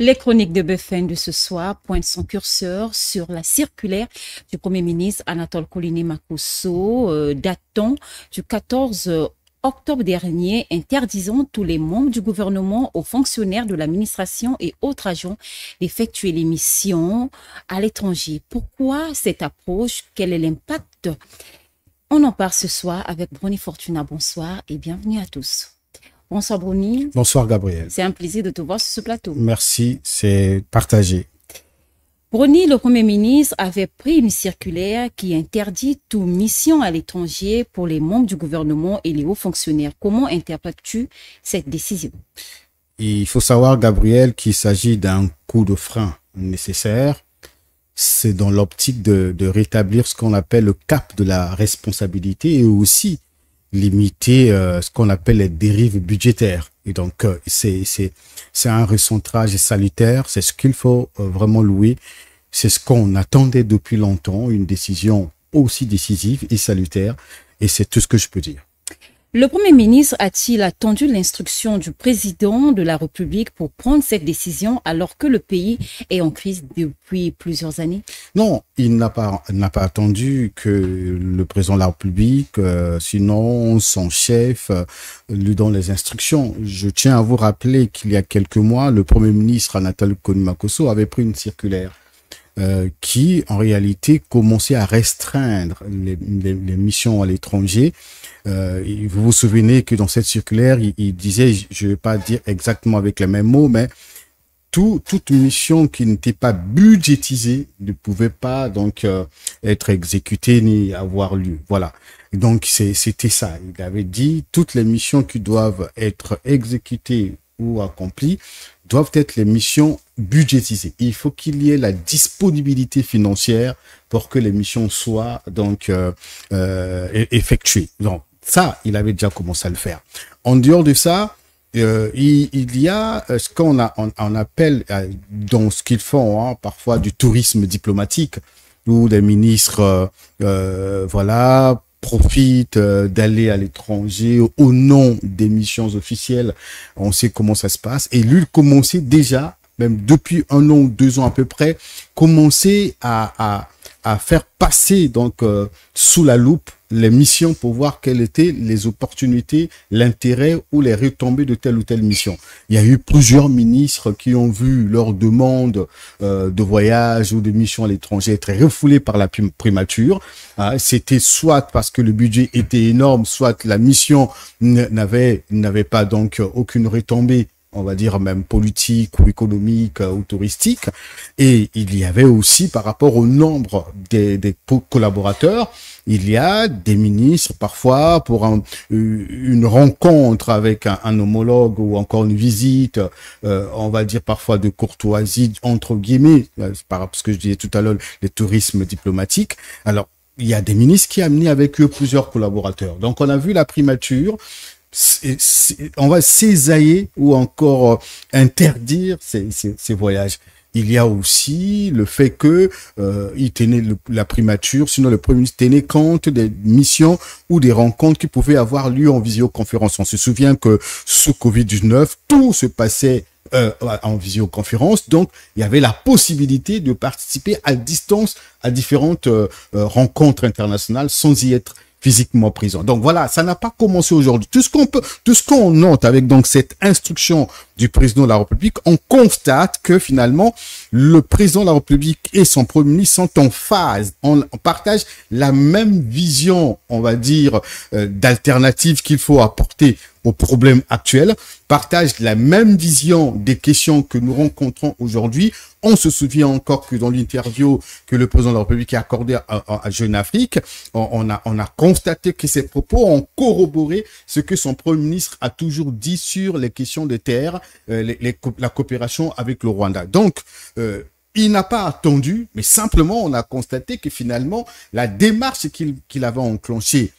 Les chroniques de Buffin de ce soir pointent son curseur sur la circulaire du Premier ministre Anatole Collinet Makosso, euh, datant du 14 euh, octobre dernier, interdisant tous les membres du gouvernement aux fonctionnaires de l'administration et autres agents d'effectuer les missions à l'étranger. Pourquoi cette approche Quel est l'impact On en parle ce soir avec Bruni Fortuna. Bonsoir et bienvenue à tous. Bonsoir Bruni. Bonsoir Gabriel. C'est un plaisir de te voir sur ce plateau. Merci, c'est partagé. Bruni, le Premier ministre, avait pris une circulaire qui interdit toute mission à l'étranger pour les membres du gouvernement et les hauts fonctionnaires. Comment interprètes-tu cette décision Il faut savoir, Gabriel, qu'il s'agit d'un coup de frein nécessaire. C'est dans l'optique de, de rétablir ce qu'on appelle le cap de la responsabilité et aussi limiter euh, ce qu'on appelle les dérives budgétaires. Et donc, euh, c'est un recentrage salutaire, c'est ce qu'il faut euh, vraiment louer, c'est ce qu'on attendait depuis longtemps, une décision aussi décisive et salutaire, et c'est tout ce que je peux dire. Le Premier ministre a-t-il attendu l'instruction du président de la République pour prendre cette décision alors que le pays est en crise depuis plusieurs années Non, il n'a pas, attendu que le président de la République, euh, sinon son chef, euh, lui donne les instructions. Je tiens à vous rappeler qu'il y a quelques mois, le Premier ministre Anatole Konimakoso avait pris une circulaire euh, qui, en réalité, commençait à restreindre les, missions à l'étranger. Euh, vous vous souvenez que dans cette circulaire, il, disait, je ne vais pas dire exactement avec les mêmes mots, mais toute mission qui n'était pas budgétisée ne pouvait pas donc euh, être exécutée ni avoir lieu. Voilà. Donc c'était ça. Il avait dit toutes les missions qui doivent être exécutées ou accomplies doivent être les missions budgétisé. Il faut qu'il y ait la disponibilité financière pour que les missions soient donc euh, euh effectuées. Donc ça, il avait déjà commencé à le faire. En dehors de ça, euh, il, il, y a euh, ce qu'on a, on, on appelle euh, dans ce qu'ils font hein, parfois du tourisme diplomatique où des ministres, voilà, profitent d'aller à l'étranger au nom des missions officielles. On sait comment ça se passe. Et lui, il commençait déjà même depuis un an ou deux ans à peu près, commencer à, à, faire passer donc euh, sous la loupe les missions pour voir quelles étaient les opportunités, l'intérêt ou les retombées de telle ou telle mission. Il y a eu plusieurs ministres qui ont vu leurs demandes euh, de voyage ou de mission à l'étranger être refoulées par la primature. Ah, c'était soit parce que le budget était énorme, soit la mission n'avait n'avait pas donc aucune retombée on va dire même politique ou économique ou touristique. Et il y avait aussi, par rapport au nombre des, collaborateurs, il y a des ministres parfois pour une rencontre avec un, homologue ou encore une visite, euh, on va dire parfois de courtoisie entre guillemets, euh, par ce que je disais tout à l'heure, les tourismes diplomatiques. Alors il y a des ministres qui amenaient avec eux plusieurs collaborateurs. Donc on a vu la primature on va sésayer ou encore euh, interdire ces, voyages. Il y a aussi le fait que euh, il tenait la primature, sinon le premier ministre tenait compte des missions ou des rencontres qui pouvaient avoir lieu en visioconférence. On se souvient que sous Covid-19, tout se passait euh, en visioconférence, donc il y avait la possibilité de participer à distance à différentes rencontres internationales sans y être physiquement prison. Donc voilà, ça n'a pas commencé aujourd'hui. Tout ce qu'on peut, tout ce qu'on note avec donc cette instruction du président de la République, on constate que finalement, le président de la République et son premier ministre sont en phase. On, partage la même vision, on va dire, euh, d'alternative qu'il faut apporter aux problèmes actuels, partage la même vision des questions que nous rencontrons aujourd'hui. On se souvient encore que dans l'interview que le président de la République a accordée à, Jeune Afrique, on, a, on a constaté que ses propos ont corroboré ce que son premier ministre a toujours dit sur les questions de terre, euh, la coopération avec le Rwanda. Donc, euh, il n'a pas attendu, mais simplement on a constaté que finalement la démarche qu'il avait enclenchée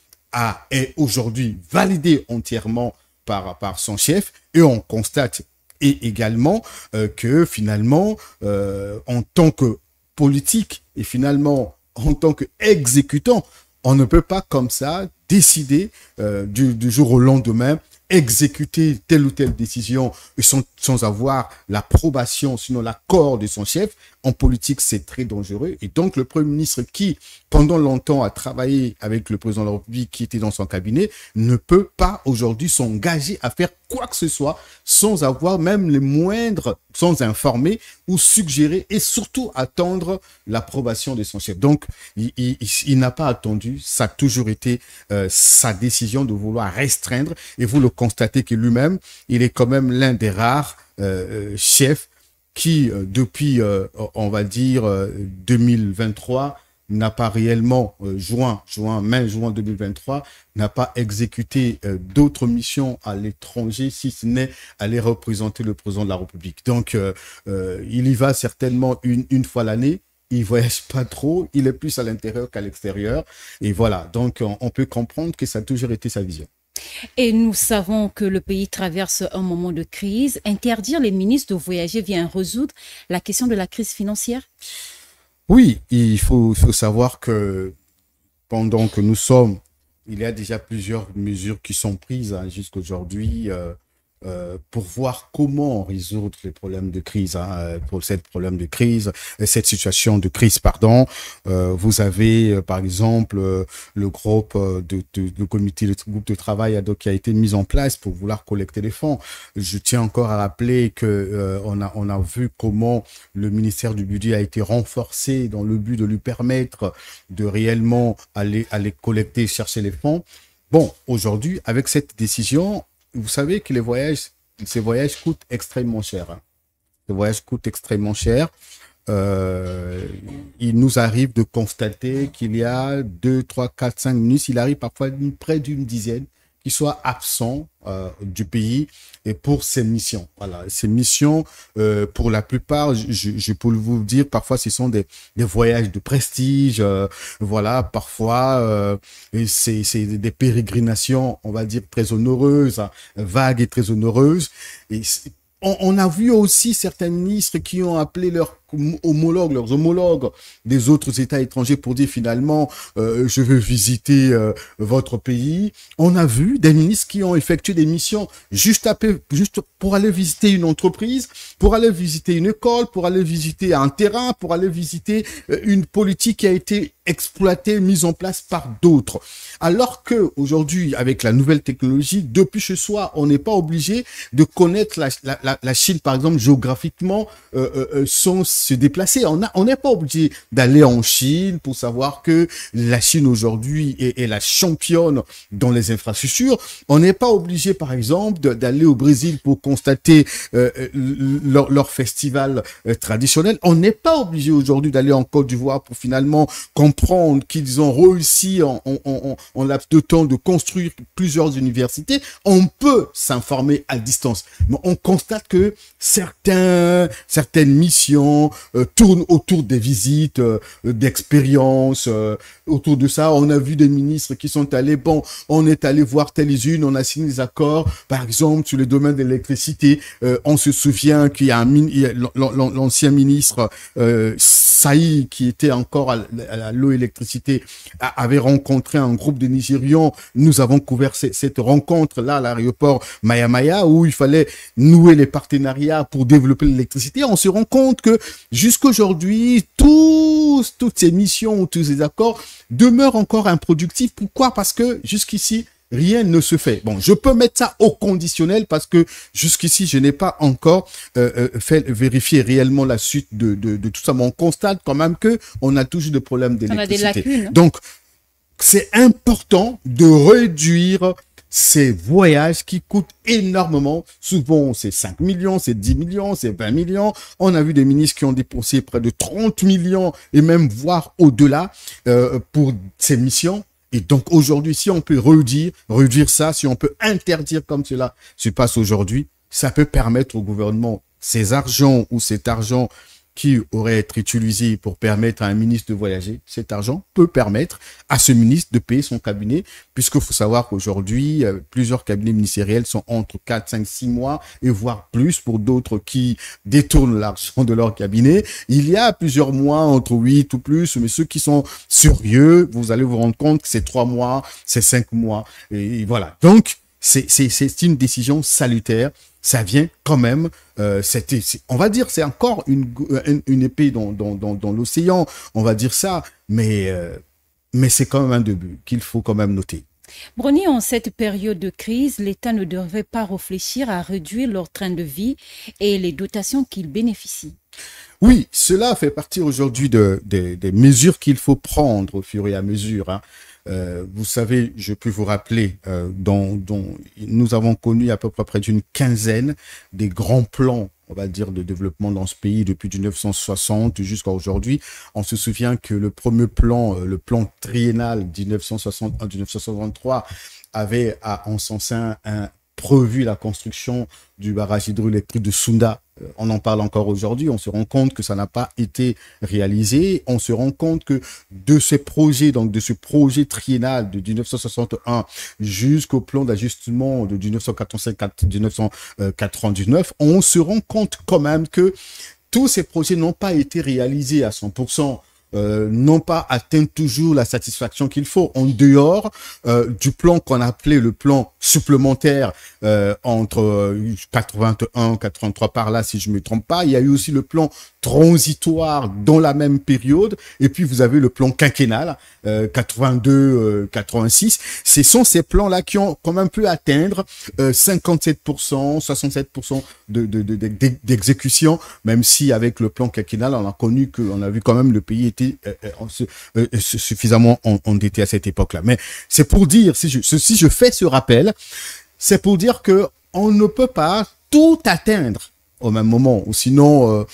est aujourd'hui validée entièrement par, par son chef et on constate également euh, que finalement en tant que politique et finalement en tant qu'exécutant, on ne peut pas comme ça décider du, jour au lendemain exécuter telle ou telle décision sans, sans avoir l'approbation, sinon l'accord de son chef, en politique, c'est très dangereux. Et donc, le Premier ministre qui, pendant longtemps, a travaillé avec le président de la République qui était dans son cabinet, ne peut pas aujourd'hui s'engager à faire quoi que ce soit sans avoir même les moindres, sans informer ou suggérer et surtout attendre l'approbation de son chef. Donc, il, n'a pas attendu, ça a toujours été euh, sa décision de vouloir restreindre et vous le constater que lui-même, il est quand même l'un des rares euh, euh, chefs qui, euh, depuis, on va dire, 2023, n'a pas réellement, juin, juin, mai, juin 2023, n'a pas exécuté d'autres missions à l'étranger, si ce n'est aller représenter le président de la République. Donc, il y va certainement une, une fois l'année. Il voyage pas trop, il est plus à l'intérieur qu'à l'extérieur. Et voilà, donc on peut comprendre que ça a toujours été sa vision. Et nous savons que le pays traverse un moment de crise. Interdire les ministres de voyager vient résoudre la question de la crise financière Oui, il faut, savoir que pendant que nous sommes, il y a déjà plusieurs mesures qui sont prises jusqu'à hein, jusqu'aujourd'hui. Euh, euh, pour voir comment résoudre les problèmes de crise, hein, euh, pour cette problème de crise, euh, cette situation de crise, pardon. vous avez par exemple le groupe de, de, comité, le groupe de travail qui a été mis en place pour vouloir collecter les fonds. Je tiens encore à rappeler que on a on a vu comment le ministère du budget a été renforcé dans le but de lui permettre de réellement aller aller collecter, chercher les fonds. Bon, aujourd'hui, avec cette décision, vous savez que les voyages, ces voyages coûtent extrêmement cher. Ces hein. voyages coûtent extrêmement cher. Euh, il nous arrive de constater qu'il y a 2, 3, 4, 5 minutes, il arrive parfois près d'une dizaine qui soit absent euh, du pays et pour ses missions. Voilà, ces missions, euh, pour la plupart, je, je peux vous dire, parfois ce sont des, des voyages de prestige, euh, voilà, parfois euh, c'est des pérégrinations, on va dire, très honoreuses, hein, vagues et très honoreuses. Et on, on, a vu aussi certains ministres qui ont appelé leur homologues, leurs homologues des autres États étrangers pour dire finalement, euh, je veux visiter euh, votre pays. On a vu des ministres qui ont effectué des missions juste, juste pour aller visiter une entreprise, pour aller visiter une école, pour aller visiter un terrain, pour aller visiter euh, une politique qui a été exploitée, mise en place par d'autres. Alors que aujourd'hui, avec la nouvelle technologie, depuis chez soi, on n'est pas obligé de connaître la, Chine, par exemple, géographiquement, son se déplacer. On n'est pas obligé d'aller en Chine pour savoir que la Chine aujourd'hui est, la championne dans les infrastructures. On n'est pas obligé, par exemple, d'aller au Brésil pour constater euh, euh, leur, festival euh, traditionnel. On n'est pas obligé aujourd'hui d'aller en Côte d'Ivoire pour finalement comprendre qu'ils ont réussi en, laps de temps de construire plusieurs universités. On peut s'informer à distance. Mais on constate que certaines missions, euh, tourne autour des visites, euh, d'expériences, euh, autour de ça. On a vu des ministres qui sont allés, bon, on est allé voir telles unes, on a signé des accords, par exemple, sur le domaine de l'électricité. on se souvient qu'il y a l'ancien ministre Saï, qui était encore à l'eau électricité, avait rencontré un groupe de Nigérians. Nous avons couvert cette rencontre-là à l'aéroport Maya où il fallait nouer les partenariats pour développer l'électricité. On se rend compte que jusqu'aujourd'hui, tous, toutes ces missions tous ces accords demeurent encore improductifs. Pourquoi Parce que jusqu'ici, rien ne se fait. Bon, je peux mettre ça au conditionnel parce que jusqu'ici, je n'ai pas encore euh, euh fait vérifier réellement la suite de, tout ça. Mais on constate quand même que on a toujours des problèmes d'électricité. Donc, c'est important de réduire ces voyages qui coûtent énormément. Souvent, c'est 5 millions, c'est 10 millions, c'est 20 millions. On a vu des ministres qui ont dépensé près de 30 millions et même voire au-delà euh, pour ces missions. Et donc aujourd'hui, si on peut redire, redire ça, si on peut interdire comme cela se passe aujourd'hui, ça peut permettre au gouvernement, ces argents ou cet argent qui aurait été utilisé pour permettre à un ministre de voyager, cet argent peut permettre à ce ministre de payer son cabinet, puisqu'il faut savoir qu'aujourd'hui, euh, plusieurs cabinets ministériels sont entre 4, 5, 6 mois, et voire plus pour d'autres qui détournent l'argent de leur cabinet. Il y a plusieurs mois, entre 8 ou plus, mais ceux qui sont sérieux, vous allez vous rendre compte que c'est 3 mois, c'est 5 mois, et voilà. Donc, c'est une décision salutaire ça vient quand même. Euh, on va dire, c'est encore une, euh, une, épée dans, dans, dans, l'océan, on va dire ça, mais, euh, mais c'est quand même un début qu'il faut quand même noter. Brony, en cette période de crise, l'État ne devrait pas réfléchir à réduire leur train de vie et les dotations qu'ils bénéficient. Oui, cela fait partie aujourd'hui de, des mesures qu'il faut prendre au fur et à mesure. Hein. Euh, vous savez, je peux vous rappeler, euh, dont, nous avons connu à peu près près d'une quinzaine des grands plans on va dire, de développement dans ce pays depuis 1960 jusqu'à aujourd'hui. On se souvient que le premier plan, euh, le plan triennal 1961-1963, avait à, en son sein prévu la construction du barrage hydroélectrique de Sunda euh, on en parle encore aujourd'hui, on se rend compte que ça n'a pas été réalisé, on se rend compte que de ces projets, donc de ce projet triennal de 1961 jusqu'au plan d'ajustement de 1999, on se rend compte quand même que tous ces projets n'ont pas été réalisés à 100%. Euh, non n'ont pas atteint toujours la satisfaction qu'il faut en dehors euh, du plan qu'on appelait le plan supplémentaire euh, entre 81 83 par là si je me trompe pas il y a eu aussi le plan transitoire dans la même période et puis vous avez le plan quinquennal 82 86 ce sont ces plans là qui ont quand même pu atteindre 57% 67% de d'exécution même si avec le plan quinquennal on a connu que on a vu quand même le pays euh, euh, euh, suffisamment endetté à cette époque-là. Mais c'est pour dire, si je, si je fais ce rappel, c'est pour dire que on ne peut pas tout atteindre au même moment, ou sinon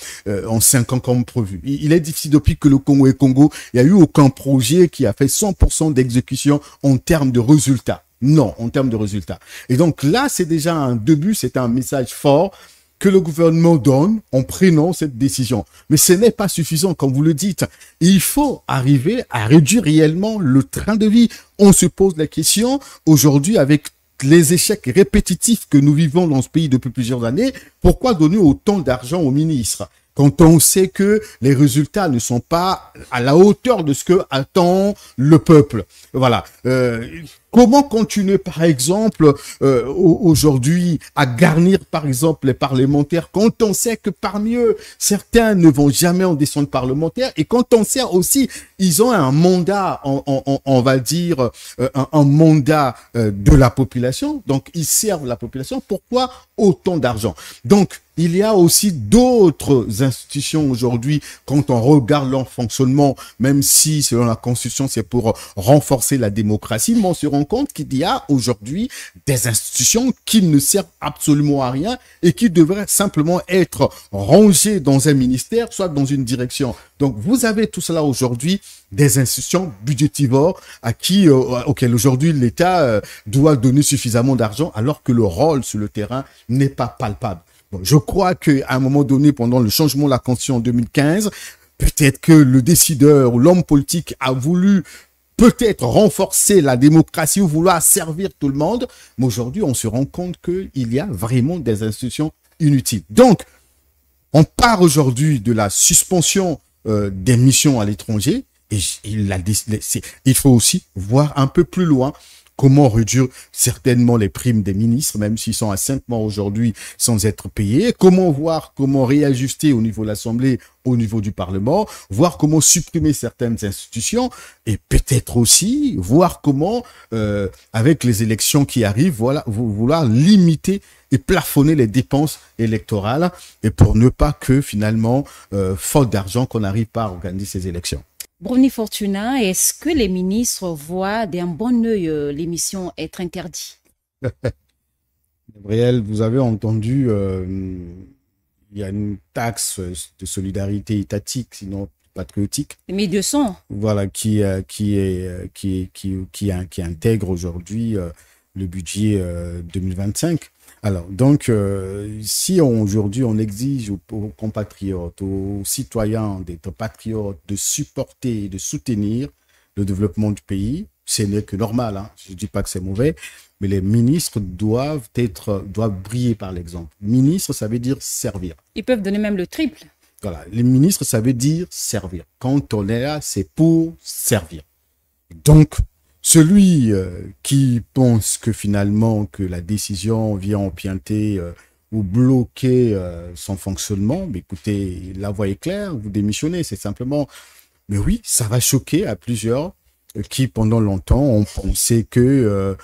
en cinq ans comme prévu. Il, il, est difficile depuis que le Congo est Congo, il n'y a eu aucun projet qui a fait 100% d'exécution en termes de résultats. Non, en termes de résultats. Et donc là, c'est déjà un début, c'est un message fort que le gouvernement donne en prenant cette décision. Mais ce n'est pas suffisant, comme vous le dites. Il faut arriver à réduire réellement le train de vie. On se pose la question aujourd'hui avec les échecs répétitifs que nous vivons dans ce pays depuis plusieurs années, pourquoi donner autant d'argent aux ministres quand on sait que les résultats ne sont pas à la hauteur de ce que attend le peuple. Voilà. Euh, comment continuer, par exemple, euh, aujourd'hui à garnir, par exemple, les parlementaires quand on sait que parmi eux, certains ne vont jamais en descendre parlementaire et quand on sait aussi, ils ont un mandat, on, va dire, euh, un, un, mandat de la population, donc ils servent la population. Pourquoi autant d'argent Donc, il y a aussi d'autres institutions aujourd'hui, quand on regarde leur fonctionnement, même si selon la Constitution, c'est pour renforcer la démocratie, mais on se rend compte qu'il y a aujourd'hui des institutions qui ne servent absolument à rien et qui devraient simplement être rangées dans un ministère, soit dans une direction. Donc vous avez tout cela aujourd'hui, des institutions budgétivores à qui, euh, auxquelles aujourd'hui l'État euh, doit donner suffisamment d'argent alors que le rôle sur le terrain n'est pas palpable je crois qu'à un moment donné, pendant le changement de la Constitution en 2015, peut-être que le décideur ou l'homme politique a voulu peut-être renforcer la démocratie ou vouloir servir tout le monde. Mais aujourd'hui, on se rend compte qu'il y a vraiment des institutions inutiles. Donc, on part aujourd'hui de la suspension euh, des missions à l'étranger. Et il faut aussi voir un peu plus loin. Comment réduire certainement les primes des ministres, même s'ils sont à cinq mois aujourd'hui sans être payés Comment voir comment réajuster au niveau de l'Assemblée, au niveau du Parlement Voir comment supprimer certaines institutions et peut-être aussi voir comment, euh, avec les élections qui arrivent, voilà, vouloir limiter et plafonner les dépenses électorales et pour ne pas que finalement, euh, faute d'argent, qu'on n'arrive pas à organiser ces élections. Bruni Fortuna, est-ce que les ministres voient d'un bon œil euh, l'émission être interdite Gabriel, vous avez entendu, euh, il y a une taxe de solidarité étatique, sinon patriotique. Mais 200 Voilà, qui, euh, qui, est, qui, qui, intègre aujourd'hui le budget 2025. Alors, donc, euh, si aujourd'hui on exige aux, compatriotes, aux citoyens d'être patriotes, de supporter de soutenir le développement du pays, ce n'est que normal. Hein. Je ne dis pas que c'est mauvais, mais les ministres doivent être, doivent briller par l'exemple. Ministre, ça veut dire servir. Ils peuvent donner même le triple. Voilà, les ministres, ça veut dire servir. Quand on est là, c'est pour servir. Donc, celui euh, qui pense que finalement que la décision vient empiéter euh, ou bloquer euh, son fonctionnement, mais écoutez, la voie est claire, vous démissionnez, c'est simplement. Mais oui, ça va choquer à plusieurs qui pendant longtemps ont pensé que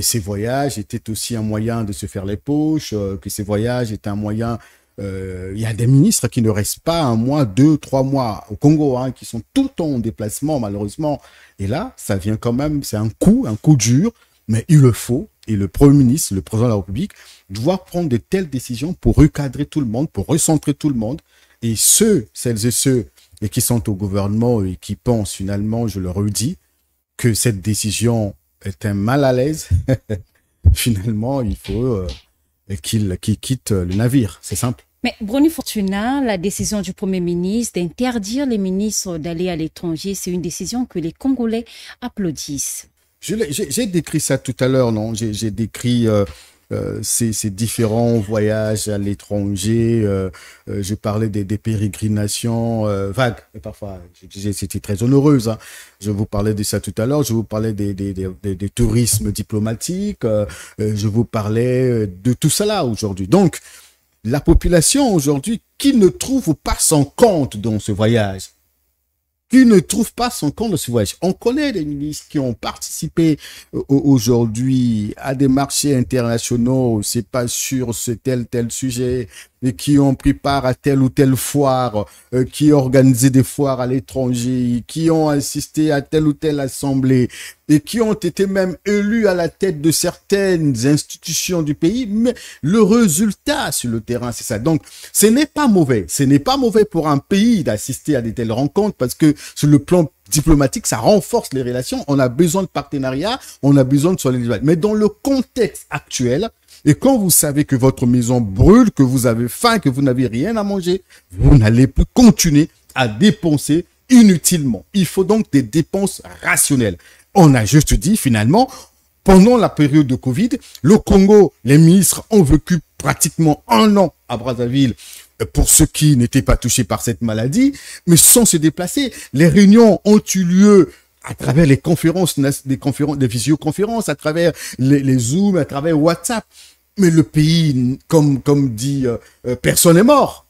ces voyages étaient aussi un moyen de se faire les poches, que ces voyages étaient un moyen euh, il y a des ministres qui ne restent pas un mois, deux, trois mois au Congo, hein, qui sont tout temps en déplacement, malheureusement. Et là, ça vient quand même, c'est un coup, un coup dur, mais il le faut. Et le Premier ministre, le Président de la République, doit prendre de telles décisions pour recadrer tout le monde, pour recentrer tout le monde. Et ceux, celles et ceux et qui sont au gouvernement et qui pensent finalement, je le redis, que cette décision est un mal à l'aise, finalement, il faut euh, qu'ils quittent le navire. C'est simple. Mais Bruni Fortuna, la décision du Premier ministre d'interdire les ministres d'aller à l'étranger, c'est une décision que les Congolais applaudissent. J'ai décrit ça tout à l'heure, non J'ai décrit euh, euh, ces, différents voyages à l'étranger. Euh, euh je parlais des, pérégrinations vagues, et parfois, je disais, c'était très heureuse hein. Je vous parlais de ça tout à l'heure. Je vous parlais des, des, des tourismes diplomatiques. je vous parlais de tout cela aujourd'hui. Donc, la population aujourd'hui qui ne trouve pas son compte dans ce voyage qui ne trouve pas son compte de ce voyage. On connaît des ministres qui ont participé euh, aujourd'hui à des marchés internationaux, c'est pas sur ce tel tel sujet, et qui ont pris part à telle ou telle foire, euh, qui ont organisé des foires à l'étranger, qui ont assisté à telle ou telle assemblée, et qui ont été même élus à la tête de certaines institutions du pays. Mais le résultat sur le terrain, c'est ça. Donc, ce n'est pas mauvais. Ce n'est pas mauvais pour un pays d'assister à de telles rencontres parce que sur le plan diplomatique, ça renforce les relations. On a besoin de partenariat, on a besoin de solidarité. Mais dans le contexte actuel, et quand vous savez que votre maison brûle, que vous avez faim, que vous n'avez rien à manger, vous n'allez plus continuer à dépenser inutilement. Il faut donc des dépenses rationnelles. On a juste dit finalement, pendant la période de Covid, le Congo, les ministres ont vécu pratiquement un an à Brazzaville pour ceux qui n'étaient pas touchés par cette maladie, mais sans se déplacer. Les réunions ont eu lieu à travers les conférences, des conférences, des visioconférences, à travers les, les Zooms, à travers WhatsApp. Mais le pays, comme, comme dit, euh, euh, personne n'est mort.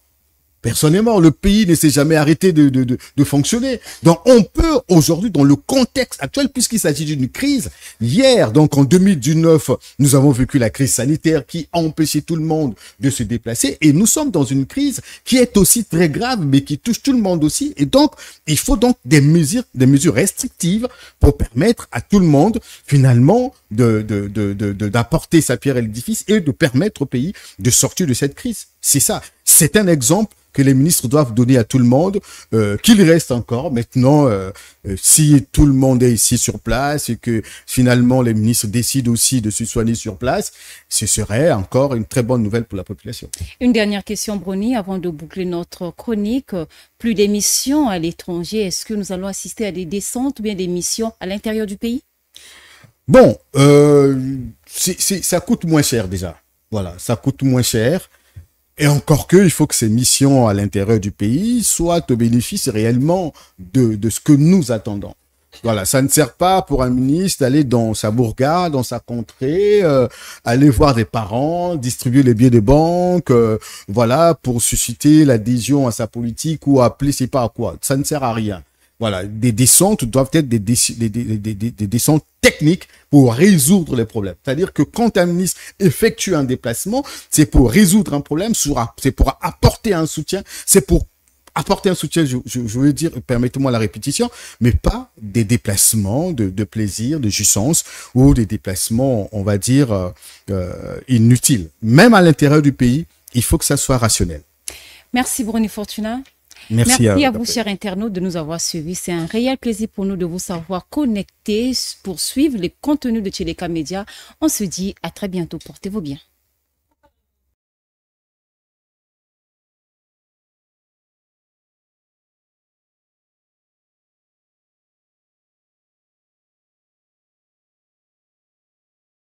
Personnellement, Le pays ne s'est jamais arrêté de, fonctionner. Donc on peut aujourd'hui, dans le contexte actuel, puisqu'il s'agit d'une crise, hier, donc en 2019, nous avons vécu la crise sanitaire qui a empêché tout le monde de se déplacer. Et nous sommes dans une crise qui est aussi très grave, mais qui touche tout le monde aussi. Et donc, il faut donc des mesures, des mesures restrictives pour permettre à tout le monde, finalement, d'apporter de, de, sa pierre à l'édifice et de permettre au pays de sortir de cette crise. C'est ça. C'est un exemple que les ministres doivent donner à tout le monde, euh, qu'il reste encore. Maintenant, euh, euh, si tout le monde est ici sur place et que finalement les ministres décident aussi de se soigner sur place, ce serait encore une très bonne nouvelle pour la population. Une dernière question, Brony, avant de boucler notre chronique. Plus d'émissions à l'étranger, est-ce que nous allons assister à des descentes ou bien des missions à l'intérieur du pays Bon, ça coûte moins cher déjà. Voilà, ça coûte moins cher. Et encore que, il faut que ces missions à l'intérieur du pays soient au bénéfice réellement de, de ce que nous attendons. Voilà, ça ne sert pas pour un ministre d'aller dans sa bourgade, dans sa contrée, euh, aller voir des parents, distribuer les billets des banques, euh, voilà, pour susciter l'adhésion à sa politique ou appeler, c'est pas à quoi. Ça ne sert à rien. Voilà, des descentes doivent être des, des, des, des descentes techniques pour résoudre les problèmes. C'est-à-dire que quand un ministre effectue un déplacement, c'est pour résoudre un problème, c'est pour apporter un soutien, c'est pour apporter un soutien, je, je, je veux dire, permettez-moi la répétition, mais pas des déplacements de, de, plaisir, de jouissance ou des déplacements, on va dire, euh, euh inutiles. Même à l'intérieur du pays, il faut que ça soit rationnel. Merci Bruni Fortuna. Merci, à, vous, chers internautes, de nous avoir suivis. C'est un réel plaisir pour nous de vous savoir connectés pour suivre les contenus de Télécamedia. On se dit à très bientôt. Portez-vous bien.